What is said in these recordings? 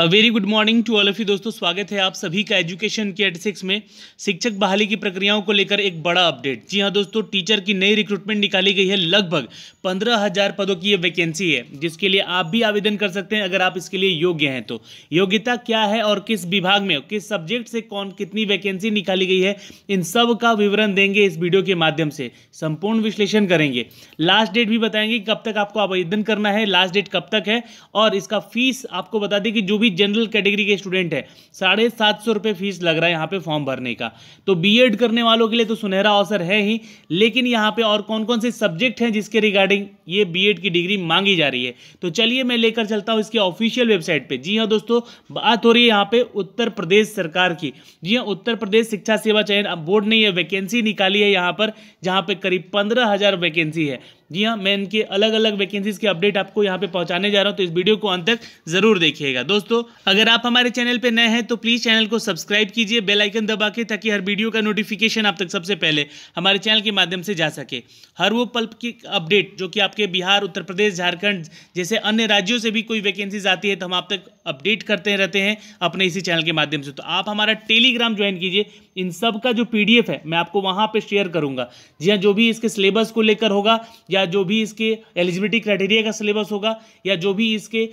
very good morning to all of you दोस्तों स्वागत है आप सभी का एजुकेशन के एट सिक्स में शिक्षक बहाली की प्रक्रियाओं को लेकर एक बड़ा अपडेट जी हाँ दोस्तों टीचर की नई रिक्रूटमेंट निकाली गई है लगभग पंद्रह हजार पदों की ये वैकेंसी है जिसके लिए आप भी आवेदन कर सकते हैं अगर आप इसके लिए योग्य हैं तो योग्यता क्या है और किस विभाग में किस सब्जेक्ट से कौन कितनी वैकेंसी निकाली गई है इन सब का विवरण देंगे इस वीडियो के माध्यम से संपूर्ण विश्लेषण करेंगे लास्ट डेट भी बताएंगे कब तक आपको आवेदन करना है लास्ट डेट कब तक है और इसका फीस आपको बता दें कि जो भी जनरल कैटेगरी के स्टूडेंट है साढ़े सात सौ रुपये फीस लग रहा है यहाँ पे फॉर्म भरने का तो बीएड करने वालों के लिए तो सुनहरा अवसर है ही लेकिन यहाँ पे और कौन कौन से सब्जेक्ट हैं जिसके रिगार्डिंग ये बीएड की डिग्री मांगी जा रही है तो चलिए मैं लेकर चलता हूँ इसके ऑफिशियल वेबसाइट पर जी हाँ दोस्तों बात हो रही है यहाँ पे उत्तर प्रदेश सरकार की जी हाँ उत्तर प्रदेश शिक्षा सेवा चयन बोर्ड ने यह वैकेंसी निकाली है यहाँ पर जहाँ पे करीब पंद्रह वैकेंसी है जी हाँ मैं इनके अलग अलग वैकेंसीज के अपडेट आपको यहाँ पे पहुँचाने जा रहा हूँ तो इस वीडियो को अंत तक जरूर देखिएगा दोस्तों अगर आप हमारे चैनल पर नए हैं तो प्लीज़ चैनल को सब्सक्राइब कीजिए बेलाइकन दबा के ताकि हर वीडियो का नोटिफिकेशन आप तक सबसे पहले हमारे चैनल के माध्यम से जा सके हर वो पल्प की अपडेट जो कि आपके बिहार उत्तर प्रदेश झारखंड जैसे अन्य राज्यों से भी कोई वैकेंसीज आती है तो हम आप तक अपडेट करते रहते हैं अपने इसी चैनल के माध्यम से तो आप हमारा टेलीग्राम ज्वाइन कीजिए इन सब का जो पीडीएफ है मैं आपको वहाँ पे शेयर करूँगा जी हाँ जो भी इसके सिलेबस को लेकर होगा या जो भी इसके एलिजिबिलिटी क्राइटेरिया का सिलेबस होगा या जो भी इसके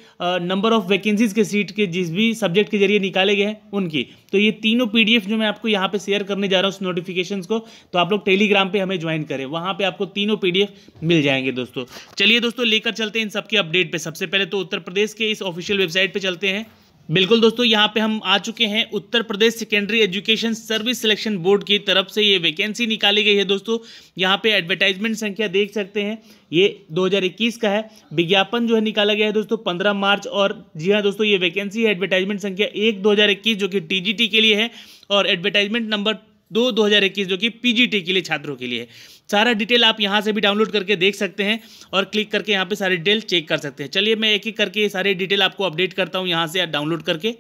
नंबर ऑफ वैकेंसीज के सीट के जिस भी सब्जेक्ट के जरिए निकाले गए हैं उनकी तो ये तीनों पी जो मैं आपको यहाँ पे शेयर करने जा रहा हूँ उस नोटिफिकेशन को तो आप लोग टेलीग्राम पर हमें ज्वाइन करें वहाँ पर आपको तीनों पी मिल जाएंगे दोस्तों चलिए दोस्तों लेकर चलते हैं इन सबके अपडेट पर सबसे पहले तो उत्तर प्रदेश के इस ऑफिशियल वेबसाइट पर चलते चलते हैं बिल्कुल दोस्तों यहाँ पे हम आ चुके हैं Uttar Pradesh secondary education service selection board की तरफ से ये वैकेंसी निकाली गई है दोस्तों यहाँ पे एडवर्टाइजमेंट संख्या देख सकते हैं ये 2021 का है विज्ञापन जो है निकाला गया है दोस्तों 15 मार्च और जी हाँ दोस्तों ये वैकेंसी है एडवर्टाइजमेंट संख्या एक दो जो कि टी के लिए है और एडवर्टाइजमेंट नंबर दो दो जो कि पी के लिए छात्रों के लिए है सारा डिटेल आप यहाँ से भी डाउनलोड करके देख सकते हैं और क्लिक करके यहाँ पर सारी डिटेल चेक कर सकते हैं चलिए मैं एक एक करके सारी डिटेल आपको अपडेट करता हूँ यहाँ से डाउनलोड करके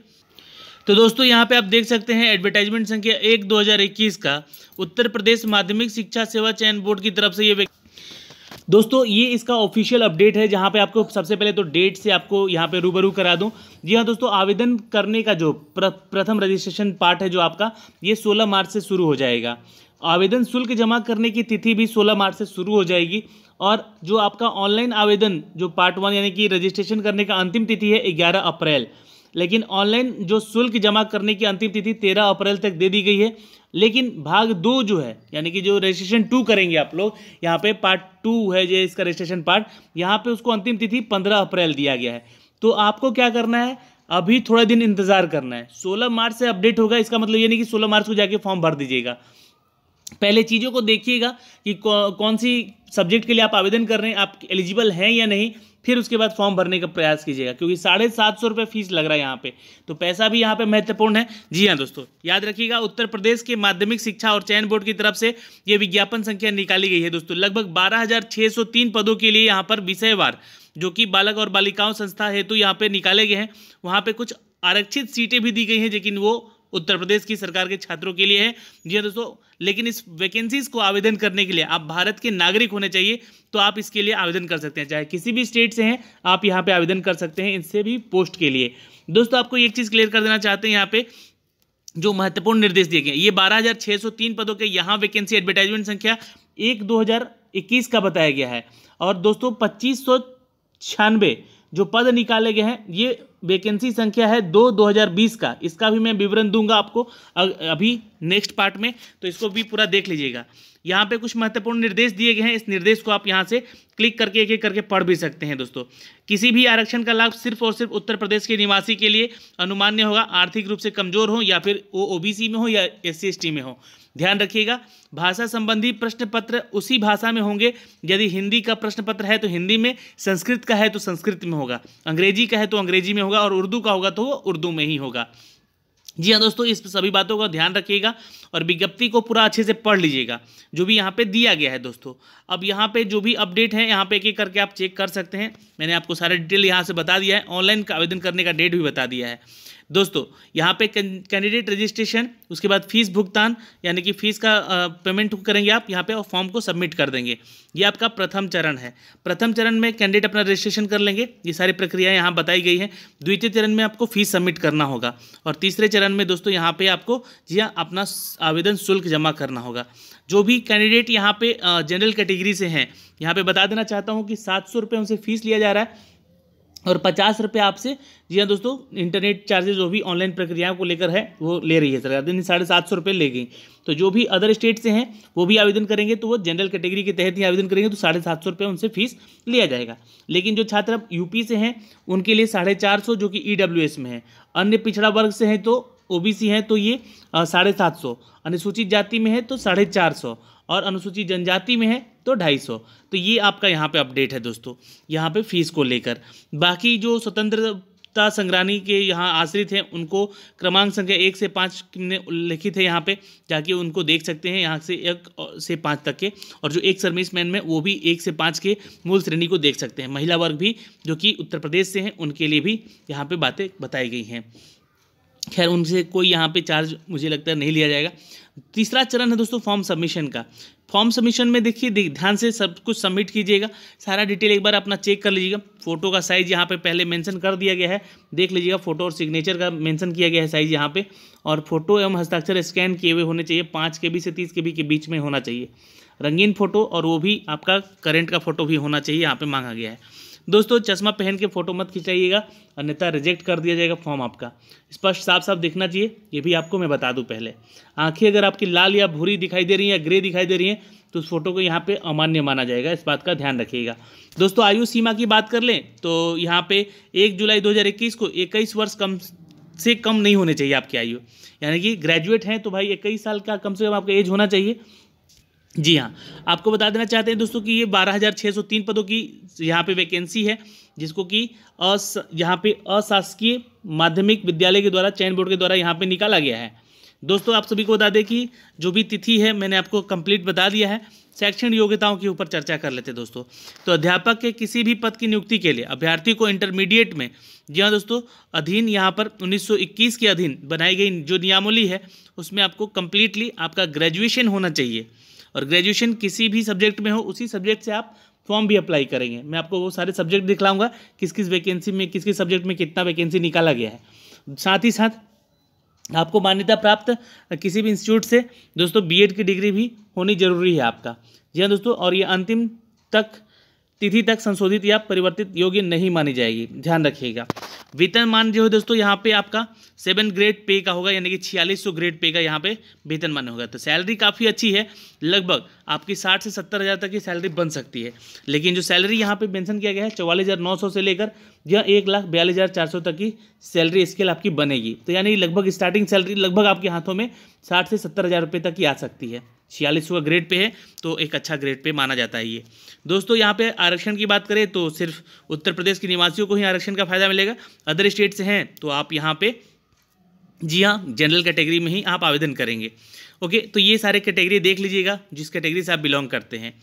तो दोस्तों यहाँ पे आप देख सकते हैं एडवर्टाइजमेंट संख्या एक इक्कीस का उत्तर प्रदेश माध्यमिक शिक्षा सेवा चयन बोर्ड की तरफ से ये दोस्तों ये इसका ऑफिशियल अपडेट है जहाँ पे आपको सबसे पहले तो डेट से आपको यहाँ पे रूबरू करा दूँ जी हाँ दोस्तों आवेदन करने का जो प्र, प्रथम रजिस्ट्रेशन पार्ट है जो आपका ये 16 मार्च से शुरू हो जाएगा आवेदन शुल्क जमा करने की तिथि भी 16 मार्च से शुरू हो जाएगी और जो आपका ऑनलाइन आवेदन जो पार्ट वन यानी कि रजिस्ट्रेशन करने का अंतिम तिथि है 11 अप्रैल लेकिन ऑनलाइन जो शुल्क जमा करने की अंतिम तिथि 13 अप्रैल तक दे दी गई है लेकिन भाग दो जो है यानी कि जो रजिस्ट्रेशन टू करेंगे आप लोग यहाँ पे पार्ट टू है जो इसका रजिस्ट्रेशन पार्ट यहाँ पे उसको अंतिम तिथि पंद्रह अप्रैल दिया गया है तो आपको क्या करना है अभी थोड़ा दिन इंतजार करना है सोलह मार्च से अपडेट होगा इसका मतलब ये नहीं कि सोलह मार्च को जाके फॉर्म भर दीजिएगा पहले चीज़ों को देखिएगा कि कौन सी सब्जेक्ट के लिए आप आवेदन कर रहे हैं आप एलिजिबल हैं या नहीं फिर उसके बाद फॉर्म भरने का प्रयास कीजिएगा क्योंकि साढ़े सात सौ रुपये फीस लग रहा है यहाँ पे तो पैसा भी यहाँ पे महत्वपूर्ण है जी हाँ दोस्तों याद रखिएगा उत्तर प्रदेश के माध्यमिक शिक्षा और चयन बोर्ड की तरफ से ये विज्ञापन संख्या निकाली गई है दोस्तों लगभग बारह पदों के लिए यहाँ पर विषयवार जो कि बालक और बालिकाओं संस्था हेतु यहाँ पर निकाले गए हैं वहाँ पर कुछ आरक्षित सीटें भी दी गई हैं लेकिन वो उत्तर प्रदेश की सरकार के छात्रों के लिए है जी हाँ दोस्तों लेकिन इस वैकेंसीज को आवेदन करने के लिए आप भारत के नागरिक होने चाहिए तो आप इसके लिए आवेदन कर सकते हैं चाहे किसी भी स्टेट से हैं आप यहाँ पे आवेदन कर सकते हैं इनसे भी पोस्ट के लिए दोस्तों आपको एक चीज़ क्लियर कर देना चाहते हैं यहाँ पे जो महत्वपूर्ण निर्देश दिए गए ये बारह पदों के यहाँ वैकेंसी एडवर्टाइजमेंट संख्या एक दो का बताया गया है और दोस्तों पच्चीस जो पद निकाले गए हैं ये वैकेंसी संख्या है दो 2020 का इसका भी मैं विवरण दूंगा आपको अभी नेक्स्ट पार्ट में तो इसको भी पूरा देख लीजिएगा यहाँ पे कुछ महत्वपूर्ण निर्देश दिए गए हैं इस निर्देश को आप यहाँ से क्लिक करके एक एक करके पढ़ भी सकते हैं दोस्तों किसी भी आरक्षण का लाभ सिर्फ और सिर्फ उत्तर प्रदेश के निवासी के लिए अनुमान्य होगा आर्थिक रूप से कमजोर हो या फिर वो ओ में हो या एस सी में हो ध्यान रखिएगा भाषा संबंधी प्रश्न पत्र उसी भाषा में होंगे यदि हिंदी का प्रश्न पत्र है तो हिंदी में संस्कृत का है तो संस्कृत में होगा अंग्रेजी का है तो अंग्रेजी में होगा और उर्दू का होगा तो वो उर्दू में ही होगा जी हाँ दोस्तों इस सभी बातों का ध्यान रखिएगा और विज्ञप्ति को पूरा अच्छे से पढ़ लीजिएगा जो भी यहाँ पे दिया गया है दोस्तों अब यहाँ पे जो भी अपडेट है यहाँ पे एक एक करके आप चेक कर सकते हैं मैंने आपको सारे डिटेल यहाँ से बता दिया है ऑनलाइन का आवेदन करने का डेट भी बता दिया है दोस्तों यहाँ पे कैंडिडेट रजिस्ट्रेशन उसके बाद फीस भुगतान यानी कि फीस का पेमेंट करेंगे आप यहाँ पे और फॉर्म को सबमिट कर देंगे ये आपका प्रथम चरण है प्रथम चरण में कैंडिडेट अपना रजिस्ट्रेशन कर लेंगे ये सारी प्रक्रिया यहाँ बताई गई है द्वितीय चरण में आपको फीस सबमिट करना होगा और तीसरे चरण में दोस्तों यहाँ पर आपको जी हाँ, अपना आवेदन शुल्क जमा करना होगा जो भी कैंडिडेट यहाँ पे जनरल कैटेगरी से हैं यहाँ पे बता देना चाहता हूँ कि सात सौ रुपये उनसे फीस लिया जा रहा है और पचास रुपये आपसे जी हाँ दोस्तों इंटरनेट चार्जेस जो भी ऑनलाइन प्रक्रियाओं को लेकर है वो ले रही है सरकार दिन साढ़े सात सौ रुपये ले गई तो जो भी अदर स्टेट से हैं वो भी आवेदन करेंगे तो वो जनरल कैटेगरी के तहत ही आवेदन करेंगे तो साढ़े सात सौ रुपये उनसे फीस लिया जाएगा लेकिन जो छात्र यूपी से हैं उनके लिए साढ़े चार सौ जो कि ई e में है अन्य पिछड़ा वर्ग से हैं तो ओबीसी हैं तो ये साढ़े सात सौ अनुसूचित जाति में है तो साढ़े चार सौ और अनुसूचित जनजाति में है तो ढाई सौ तो ये आपका यहाँ पे अपडेट है दोस्तों यहाँ पे फीस को लेकर बाकी जो स्वतंत्रता संग्रामी के यहाँ आश्रित हैं उनको क्रमांक संख्या एक से पाँच ने उल्लेखित है यहाँ पे जाके उनको देख सकते हैं यहाँ से एक से पाँच तक के और जो एक सर्विस मैन में वो भी एक से पाँच के मूल श्रेणी को देख सकते हैं महिला वर्ग भी जो कि उत्तर प्रदेश से हैं उनके लिए भी यहाँ पर बातें बताई गई हैं खैर उनसे कोई यहाँ पे चार्ज मुझे लगता है नहीं लिया जाएगा तीसरा चरण है दोस्तों फॉर्म सबमिशन का फॉर्म सबमिशन में देखिए ध्यान से सब कुछ सबमिट कीजिएगा सारा डिटेल एक बार अपना चेक कर लीजिएगा फोटो का साइज़ यहाँ पे पहले मेंशन कर दिया गया है देख लीजिएगा फोटो और सिग्नेचर का मेंशन किया गया है साइज़ यहाँ पे और फोटो एवं हस्ताक्षर स्कैन किए हुए होने चाहिए पाँच के बी से तीस के बी के बीच में होना चाहिए रंगीन फ़ोटो और वो भी आपका करेंट का फ़ोटो भी होना चाहिए यहाँ पर मांगा गया है दोस्तों चश्मा पहन के फ़ोटो मत खिंचाइएगा अन्यथा रिजेक्ट कर दिया जाएगा फॉर्म आपका स्पष्ट साफ साफ दिखना चाहिए ये भी आपको मैं बता दूँ पहले आँखें अगर आपकी लाल या भूरी दिखाई दे रही हैं या ग्रे दिखाई दे रही हैं तो उस फोटो को यहाँ पे अमान्य माना जाएगा इस बात का ध्यान रखिएगा दोस्तों आयु सीमा की बात कर लें तो यहाँ पे एक जुलाई 2021 को 21 वर्ष कम से कम नहीं होने चाहिए आपकी आयु यानी कि ग्रेजुएट हैं तो भाई इक्कीस साल का कम से कम आपका एज होना चाहिए जी हाँ आपको बता देना चाहते हैं दोस्तों कि ये 12,603 पदों की यहाँ पे वैकेंसी है जिसको कि अस यहाँ पे अशासकीय माध्यमिक विद्यालय के द्वारा चयन बोर्ड के द्वारा यहाँ पे निकाला गया है दोस्तों आप सभी को बता दें कि जो भी तिथि है मैंने आपको कंप्लीट बता दिया है शैक्षणिक योग्यताओं के ऊपर चर्चा कर लेते दोस्तों तो अध्यापक के किसी भी पद की नियुक्ति के लिए अभ्यर्थी को इंटरमीडिएट में जी हाँ दोस्तों अधीन यहाँ पर 1921 के अधीन बनाई गई जो नियामोली है उसमें आपको कंप्लीटली आपका ग्रेजुएशन होना चाहिए और ग्रेजुएशन किसी भी सब्जेक्ट में हो उसी सब्जेक्ट से आप फॉर्म भी अप्लाई करेंगे मैं आपको वो सारे सब्जेक्ट दिखलाऊंगा किस किस वैकेंसी में किस किस सब्जेक्ट में कितना वैकेंसी निकाला गया है साथ ही साथ आपको मान्यता प्राप्त किसी भी इंस्टीट्यूट से दोस्तों बीएड की डिग्री भी होनी जरूरी है आपका जी हाँ दोस्तों और ये अंतिम तक तिथि तक संशोधित या परिवर्तित योग्य नहीं मानी जाएगी ध्यान रखिएगा वेतनमान जो है दोस्तों यहाँ पे आपका सेवन ग्रेड पे का होगा यानी कि छियालीस सौ ग्रेड पे का यहाँ पे वेतनमान होगा तो सैलरी काफ़ी अच्छी है लगभग आपकी साठ से सत्तर हज़ार तक की सैलरी बन सकती है लेकिन जो सैलरी यहाँ पे मेंशन किया गया है चौवालीस हज़ार नौ सौ से लेकर यह एक लाख बयालीस हज़ार चार सौ तक की सैलरी स्केल आपकी बनेगी तो यानी लगभग स्टार्टिंग सैलरी लगभग आपके हाथों में साठ से सत्तर हज़ार रुपये तक की आ सकती है छियालीस का ग्रेड पे है तो एक अच्छा ग्रेड पे माना जाता है ये दोस्तों यहाँ पे आरक्षण की बात करें तो सिर्फ उत्तर प्रदेश के निवासियों को ही आरक्षण का फ़ायदा मिलेगा अदर स्टेट से हैं तो आप यहाँ पे जी हाँ जनरल कैटेगरी में ही आप आवेदन करेंगे ओके तो ये सारे कैटेगरी देख लीजिएगा जिस कैटेगरी से आप बिलोंग करते हैं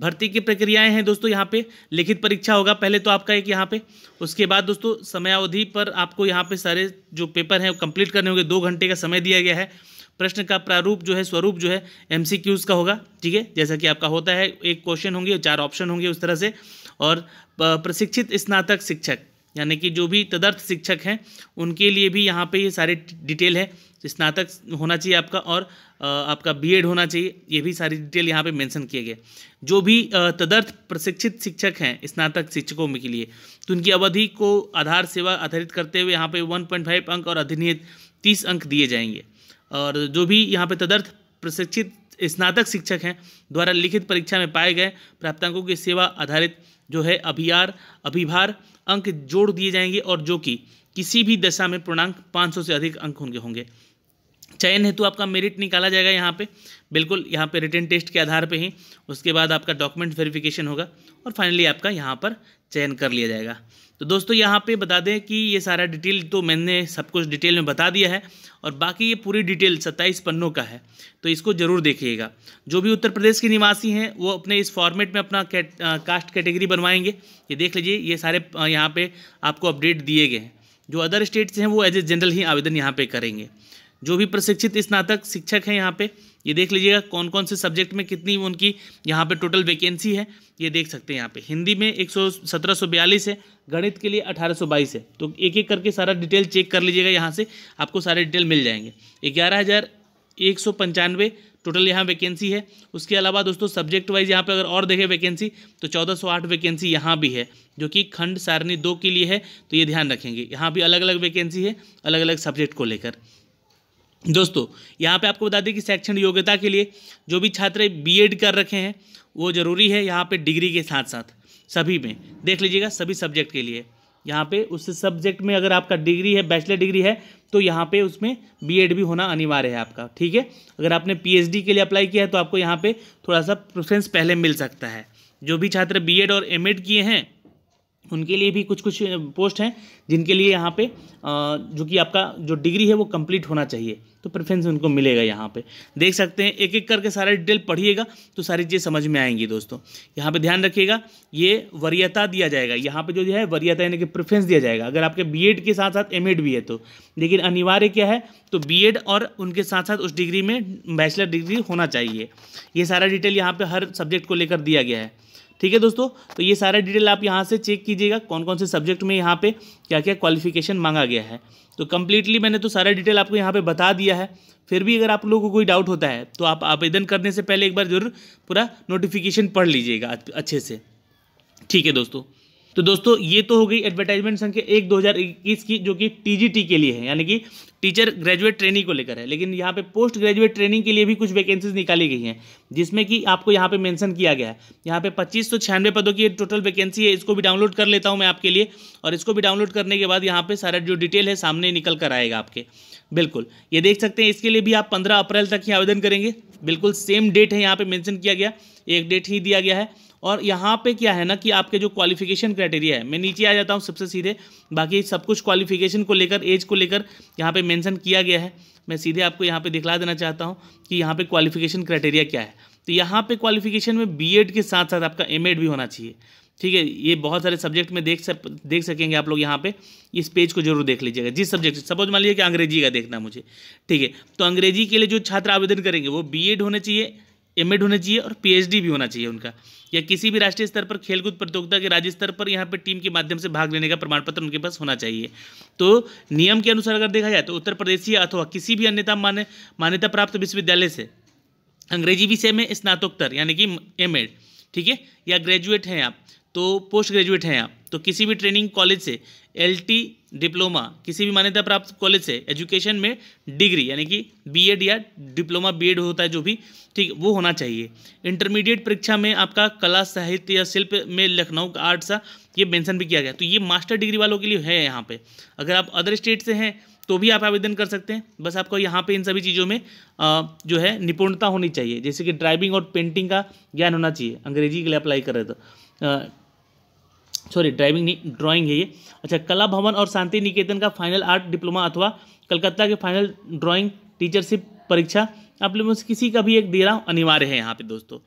भर्ती की प्रक्रियाएं हैं दोस्तों यहाँ पे लिखित परीक्षा होगा पहले तो आपका एक यहाँ पे उसके बाद दोस्तों समयावधि पर आपको यहाँ पे सारे जो पेपर हैं कंप्लीट करने होंगे दो घंटे का समय दिया गया है प्रश्न का प्रारूप जो है स्वरूप जो है एम का होगा ठीक है जैसा कि आपका होता है एक क्वेश्चन होंगे चार ऑप्शन होंगे उस तरह से और प्रशिक्षित स्नातक शिक्षक यानी कि जो भी तदर्थ शिक्षक हैं उनके लिए भी यहाँ पे ये सारे डिटेल है तो स्नातक होना चाहिए आपका और आपका बीएड होना चाहिए ये भी सारी डिटेल यहाँ पे मेंशन किए गए जो भी तदर्थ प्रशिक्षित शिक्षक हैं स्नातक शिक्षकों के लिए तो उनकी अवधि को आधार सेवा आधारित करते हुए यहाँ पे 1.5 अंक और अधिनियत 30 अंक दिए जाएंगे और जो भी यहाँ पे तदर्थ प्रशिक्षित स्नातक शिक्षक हैं द्वारा लिखित परीक्षा में पाए गए प्राप्तांकों की सेवा आधारित जो है अभियार अभिभार अंक जोड़ दिए जाएंगे और जो कि किसी भी दशा में पूर्णांक 500 से अधिक अंक उनके होंगे चयन हेतु आपका मेरिट निकाला जाएगा यहाँ पे बिल्कुल यहाँ पे रिटर्न टेस्ट के आधार पे ही उसके बाद आपका डॉक्यूमेंट वेरिफिकेशन होगा और फाइनली आपका यहाँ पर चयन कर लिया जाएगा तो दोस्तों यहाँ पे बता दें कि ये सारा डिटेल तो मैंने सब कुछ डिटेल में बता दिया है और बाकी ये पूरी डिटेल सत्ताईस पन्नों का है तो इसको ज़रूर देखिएगा जो भी उत्तर प्रदेश के निवासी हैं वो अपने इस फॉर्मेट में अपना कैट, कास्ट कैटेगरी बनवाएंगे ये देख लीजिए ये सारे यहाँ पर आपको अपडेट दिए गए हैं जो अदर स्टेट्स हैं वो एज ए जनरल ही आवेदन यहाँ पर करेंगे जो भी प्रशिक्षित स्नातक शिक्षक हैं यहाँ पर ये देख लीजिएगा कौन कौन से सब्जेक्ट में कितनी उनकी यहाँ पे टोटल वैकेंसी है ये देख सकते हैं यहाँ पे हिंदी में एक सौ है गणित के लिए अठारह है तो एक एक करके सारा डिटेल चेक कर लीजिएगा यहाँ से आपको सारे डिटेल मिल जाएंगे ग्यारह एक सौ पंचानवे टोटल यहाँ वैकेंसी है उसके अलावा दोस्तों सब्जेक्ट वाइज यहाँ पे अगर और देखें वैकेंसी तो 1408 वैकेंसी यहाँ भी है जो कि खंड सारणी दो के लिए है तो ये ध्यान रखेंगे यहाँ भी अलग अलग वैकेंसी है अलग अलग सब्जेक्ट को लेकर दोस्तों यहाँ पे आपको बता दें कि शैक्षणिक योग्यता के लिए जो भी छात्र बीएड कर रखे हैं वो ज़रूरी है यहाँ पे डिग्री के साथ साथ सभी में देख लीजिएगा सभी सब्जेक्ट के लिए यहाँ पे उस सब्जेक्ट में अगर आपका डिग्री है बैचलर डिग्री है तो यहाँ पे उसमें बीएड भी होना अनिवार्य है आपका ठीक है अगर आपने डी के लिए अप्लाई किया है तो आपको यहाँ पर थोड़ा सा प्रेफरेंस पहले मिल सकता है जो भी छात्र एड और एड किए हैं उनके लिए भी कुछ कुछ पोस्ट हैं जिनके लिए यहाँ पे जो कि आपका जो डिग्री है वो कंप्लीट होना चाहिए तो प्रेफरेंस उनको मिलेगा यहाँ पे देख सकते हैं एक एक करके सारा डिटेल पढ़िएगा तो सारी चीज़ें समझ में आएंगी दोस्तों यहाँ पे ध्यान रखिएगा ये वरीयता दिया जाएगा यहाँ पे जो है वरीयता यानी कि प्रेफरेंस दिया जाएगा अगर आपके बी के साथ साथ एम भी है तो लेकिन अनिवार्य क्या है तो बी और उनके साथ साथ उस डिग्री में बैचलर डिग्री होना चाहिए ये सारा डिटेल यहाँ पर हर सब्जेक्ट को लेकर दिया गया है ठीक है दोस्तों तो ये सारा डिटेल आप यहाँ से चेक कीजिएगा कौन कौन से सब्जेक्ट में यहाँ पे क्या क्या क्वालिफिकेशन मांगा गया है तो कम्प्लीटली मैंने तो सारा डिटेल आपको यहाँ पे बता दिया है फिर भी अगर आप लोगों को कोई डाउट होता है तो आप आवेदन करने से पहले एक बार जरूर पूरा नोटिफिकेशन पढ़ लीजिएगा अच्छे से ठीक है दोस्तों तो दोस्तों ये तो हो गई एडवर्टाइजमेंट संख्या एक दो की जो कि टी के लिए है यानी कि टीचर ग्रेजुएट ट्रेनिंग को लेकर है लेकिन यहाँ पे पोस्ट ग्रेजुएट ट्रेनिंग के लिए भी कुछ वैकेंसीज निकाली गई हैं जिसमें कि आपको यहाँ पे मेंशन किया गया है यहाँ पे पच्चीस सौ छियानवे पदों की टोटल वैकेंसी है इसको भी डाउनलोड कर लेता हूँ मैं आपके लिए और इसको भी डाउनलोड करने के बाद यहाँ पर सारा जो डिटेल है सामने निकल कर आएगा आपके बिल्कुल ये देख सकते हैं इसके लिए भी आप पंद्रह अप्रैल तक ही आवेदन करेंगे बिल्कुल सेम डेट है यहाँ पर मैंशन किया गया एक डेट ही दिया गया है और यहाँ पे क्या है ना कि आपके जो क्वालिफिकेशन क्राइटेरिया है मैं नीचे आ जाता हूँ सबसे सीधे बाकी सब कुछ क्वालिफिकेशन को लेकर एज को लेकर यहाँ पे मेंशन किया गया है मैं सीधे आपको यहाँ पे दिखला देना चाहता हूँ कि यहाँ पे क्वालिफिकेशन क्राइटेरिया क्या है तो यहाँ पे क्वालिफिकेशन में बीएड के साथ साथ आपका एमएड भी होना चाहिए ठीक है ये बहुत सारे सब्जेक्ट में देख सक देख सकेंगे आप लोग यहाँ पे इस पेज को जरूर देख लीजिएगा जिस सब्जेक्ट सपोज मान लीजिए कि अंग्रेजी का देखना मुझे ठीक है तो अंग्रेजी के लिए जो छात्र आवेदन करेंगे वो बी होने चाहिए एम होना चाहिए और पीएचडी भी होना चाहिए उनका या किसी भी राष्ट्रीय स्तर पर खेलकूद प्रतियोगिता के राज्य स्तर पर यहाँ पर टीम के माध्यम से भाग लेने का प्रमाण पत्र उनके पास होना चाहिए तो नियम के अनुसार अगर देखा जाए तो उत्तर प्रदेश या अथवा किसी भी अन्यता मान्य मान्यता प्राप्त विश्वविद्यालय से अंग्रेजी विषय में स्नातोत्तर यानी कि एम ठीक है या ग्रेजुएट हैं आप तो पोस्ट ग्रेजुएट हैं आप तो किसी भी ट्रेनिंग कॉलेज से एल डिप्लोमा किसी भी मान्यता प्राप्त कॉलेज से एजुकेशन में डिग्री यानी कि बीएड या डिप्लोमा बीएड होता है जो भी ठीक वो होना चाहिए इंटरमीडिएट परीक्षा में आपका कला साहित्य या शिल्प में लखनऊ का आर्ट सा ये मेंशन भी किया गया तो ये मास्टर डिग्री वालों के लिए है यहाँ पे अगर आप अदर स्टेट से हैं तो भी आप आवेदन कर सकते हैं बस आपको यहाँ पे इन सभी चीज़ों में आ, जो है निपुणता होनी चाहिए जैसे कि ड्राइविंग और पेंटिंग का ज्ञान होना चाहिए अंग्रेजी के लिए अप्लाई कर रहे तो सॉरी ड्राइविंग नहीं ड्राइंग है ये अच्छा कला भवन और शांति निकेतन का फाइनल आर्ट डिप्लोमा अथवा कलकत्ता के फाइनल ड्राइंग टीचरशिप परीक्षा आप लोगों से किसी का भी एक दे रहा अनिवार्य है यहाँ पे दोस्तों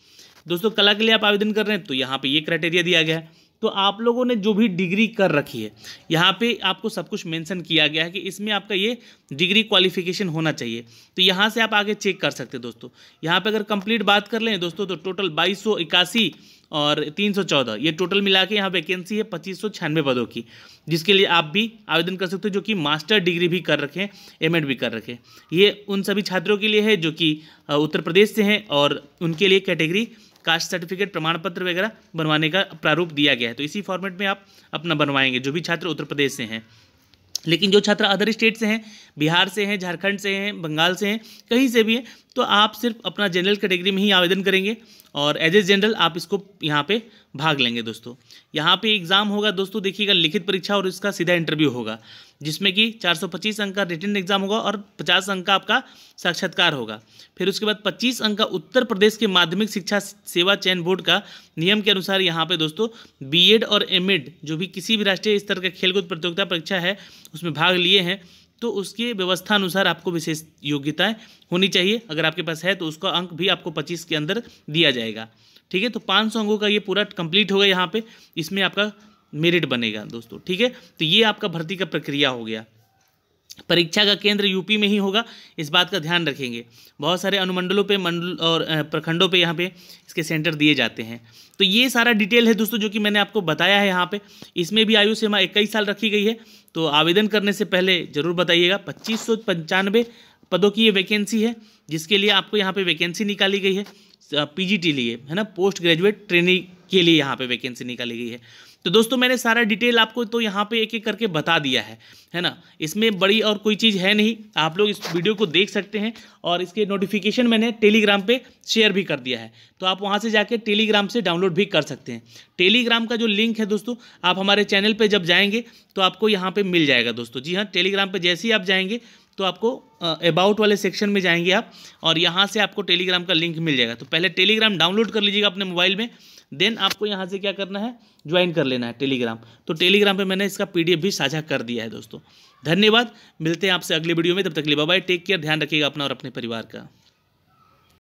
दोस्तों कला के लिए आप आवेदन कर रहे हैं तो यहाँ पे ये क्राइटेरिया दिया गया है तो आप लोगों ने जो भी डिग्री कर रखी है यहाँ पे आपको सब कुछ मेंशन किया गया है कि इसमें आपका ये डिग्री क्वालिफिकेशन होना चाहिए तो यहाँ से आप आगे चेक कर सकते हैं दोस्तों यहाँ पे अगर कंप्लीट बात कर लें दोस्तों तो टोटल बाईस और 314 ये टोटल मिला के यहाँ वैकेंसी है पच्चीस पदों की जिसके लिए आप भी आवेदन कर सकते हो जो कि मास्टर डिग्री भी कर रखें एम भी कर रखें ये उन सभी छात्रों के लिए है जो कि उत्तर प्रदेश से हैं और उनके लिए कैटेगरी कास्ट सर्टिफिकेट प्रमाण पत्र वगैरह बनवाने का प्रारूप दिया गया है तो इसी फॉर्मेट में आप अपना बनवाएंगे जो भी छात्र उत्तर प्रदेश से हैं लेकिन जो छात्र अदर स्टेट से हैं बिहार से हैं झारखंड से हैं बंगाल से हैं कहीं से भी हैं तो आप सिर्फ अपना जनरल कैटेगरी में ही आवेदन करेंगे और एज ए जनरल आप इसको यहाँ पे भाग लेंगे दोस्तों यहाँ पे एग्ज़ाम होगा दोस्तों देखिएगा लिखित परीक्षा और इसका सीधा इंटरव्यू होगा जिसमें कि 425 अंक का रिटर्न एग्जाम होगा और 50 अंक का आपका साक्षात्कार होगा फिर उसके बाद 25 अंक का उत्तर प्रदेश के माध्यमिक शिक्षा सेवा चयन बोर्ड का नियम के अनुसार यहाँ पे दोस्तों बीएड और एमएड जो भी किसी भी राष्ट्रीय स्तर का खेलकूद प्रतियोगिता परीक्षा है उसमें भाग लिए हैं तो उसके व्यवस्था अनुसार आपको विशेष योग्यताएँ होनी चाहिए अगर आपके पास है तो उसका अंक भी आपको पच्चीस के अंदर दिया जाएगा ठीक है तो पाँच अंकों का ये पूरा कंप्लीट होगा यहाँ पे इसमें आपका मेरिट बनेगा दोस्तों ठीक है तो ये आपका भर्ती का प्रक्रिया हो गया परीक्षा का केंद्र यूपी में ही होगा इस बात का ध्यान रखेंगे बहुत सारे अनुमंडलों पे मंडल और प्रखंडों पे यहाँ पे इसके सेंटर दिए जाते हैं तो ये सारा डिटेल है दोस्तों जो कि मैंने आपको बताया है यहाँ पे इसमें भी आयु सीमा इक्कीस साल रखी गई है तो आवेदन करने से पहले ज़रूर बताइएगा पच्चीस पदों की ये वैकेंसी है जिसके लिए आपको यहाँ पर वैकेंसी निकाली गई है पी लिए है ना पोस्ट ग्रेजुएट ट्रेनिंग के लिए यहाँ पे वैकेंसी निकाली गई है तो दोस्तों मैंने सारा डिटेल आपको तो यहाँ पे एक एक करके बता दिया है है ना इसमें बड़ी और कोई चीज़ है नहीं आप लोग इस वीडियो को देख सकते हैं और इसके नोटिफिकेशन मैंने टेलीग्राम पे शेयर भी कर दिया है तो आप वहाँ से जाके टेलीग्राम से डाउनलोड भी कर सकते हैं टेलीग्राम का जो लिंक है दोस्तों आप हमारे चैनल पर जब जाएँगे तो आपको यहाँ पर मिल जाएगा दोस्तों जी हाँ टेलीग्राम पर जैसे ही आप जाएँगे तो आपको अबाउट वाले सेक्शन में जाएंगे आप और यहाँ से आपको टेलीग्राम का लिंक मिल जाएगा तो पहले टेलीग्राम डाउनलोड कर लीजिएगा अपने मोबाइल में देन आपको यहाँ से क्या करना है ज्वाइन कर लेना है टेलीग्राम तो टेलीग्राम पे मैंने इसका पीडीएफ भी साझा कर दिया है दोस्तों धन्यवाद मिलते हैं आपसे अगले वीडियो में तब तक लिए बाय टेक केयर ध्यान रखिएगा अपना और अपने परिवार का